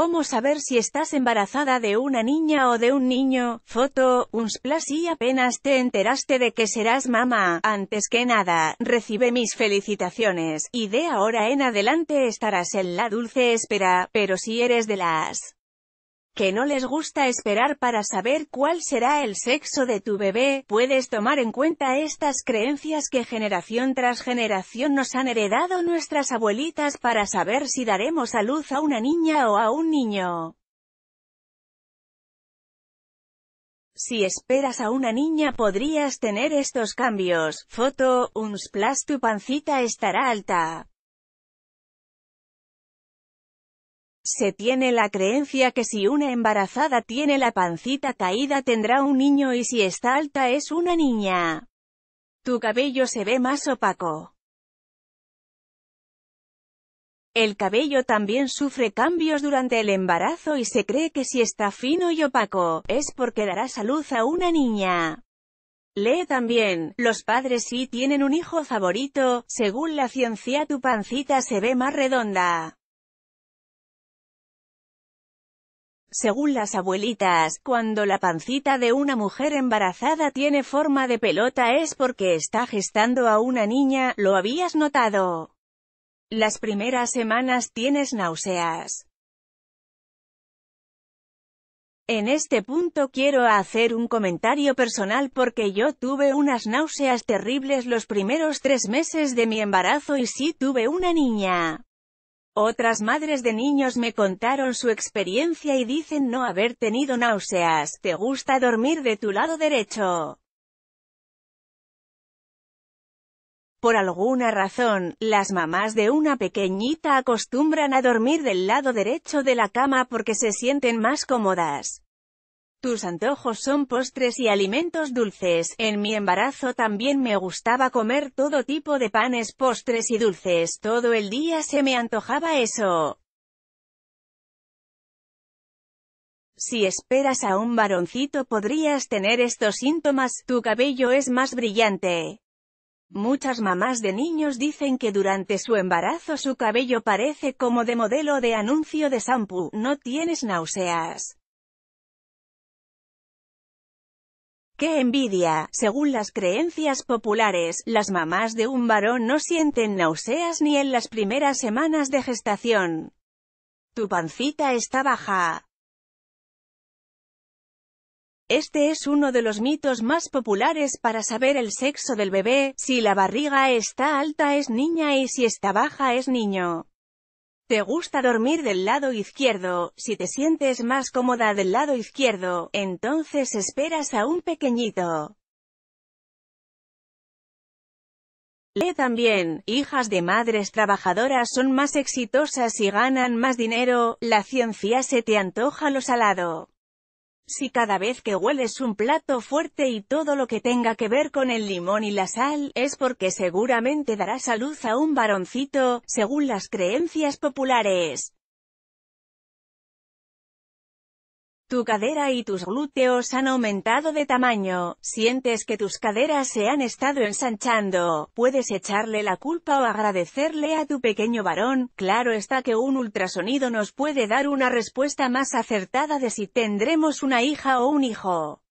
¿Cómo saber si estás embarazada de una niña o de un niño? Foto, unsplash y apenas te enteraste de que serás mamá. Antes que nada, recibe mis felicitaciones, y de ahora en adelante estarás en la dulce espera, pero si eres de las que no les gusta esperar para saber cuál será el sexo de tu bebé, puedes tomar en cuenta estas creencias que generación tras generación nos han heredado nuestras abuelitas para saber si daremos a luz a una niña o a un niño. Si esperas a una niña podrías tener estos cambios. Foto, uns tu pancita estará alta. Se tiene la creencia que si una embarazada tiene la pancita caída tendrá un niño y si está alta es una niña. Tu cabello se ve más opaco. El cabello también sufre cambios durante el embarazo y se cree que si está fino y opaco, es porque dará salud a una niña. Lee también, los padres sí tienen un hijo favorito, según la ciencia tu pancita se ve más redonda. Según las abuelitas, cuando la pancita de una mujer embarazada tiene forma de pelota es porque está gestando a una niña, ¿lo habías notado? Las primeras semanas tienes náuseas. En este punto quiero hacer un comentario personal porque yo tuve unas náuseas terribles los primeros tres meses de mi embarazo y sí tuve una niña. Otras madres de niños me contaron su experiencia y dicen no haber tenido náuseas, te gusta dormir de tu lado derecho. Por alguna razón, las mamás de una pequeñita acostumbran a dormir del lado derecho de la cama porque se sienten más cómodas. Tus antojos son postres y alimentos dulces. En mi embarazo también me gustaba comer todo tipo de panes, postres y dulces. Todo el día se me antojaba eso. Si esperas a un varoncito podrías tener estos síntomas, tu cabello es más brillante. Muchas mamás de niños dicen que durante su embarazo su cabello parece como de modelo de anuncio de shampoo, no tienes náuseas. ¡Qué envidia! Según las creencias populares, las mamás de un varón no sienten náuseas ni en las primeras semanas de gestación. Tu pancita está baja. Este es uno de los mitos más populares para saber el sexo del bebé, si la barriga está alta es niña y si está baja es niño te gusta dormir del lado izquierdo, si te sientes más cómoda del lado izquierdo, entonces esperas a un pequeñito. Lee también, hijas de madres trabajadoras son más exitosas y ganan más dinero, la ciencia se te antoja lo salado. Si cada vez que hueles un plato fuerte y todo lo que tenga que ver con el limón y la sal, es porque seguramente dará salud a un varoncito, según las creencias populares. Tu cadera y tus glúteos han aumentado de tamaño, sientes que tus caderas se han estado ensanchando, puedes echarle la culpa o agradecerle a tu pequeño varón, claro está que un ultrasonido nos puede dar una respuesta más acertada de si tendremos una hija o un hijo.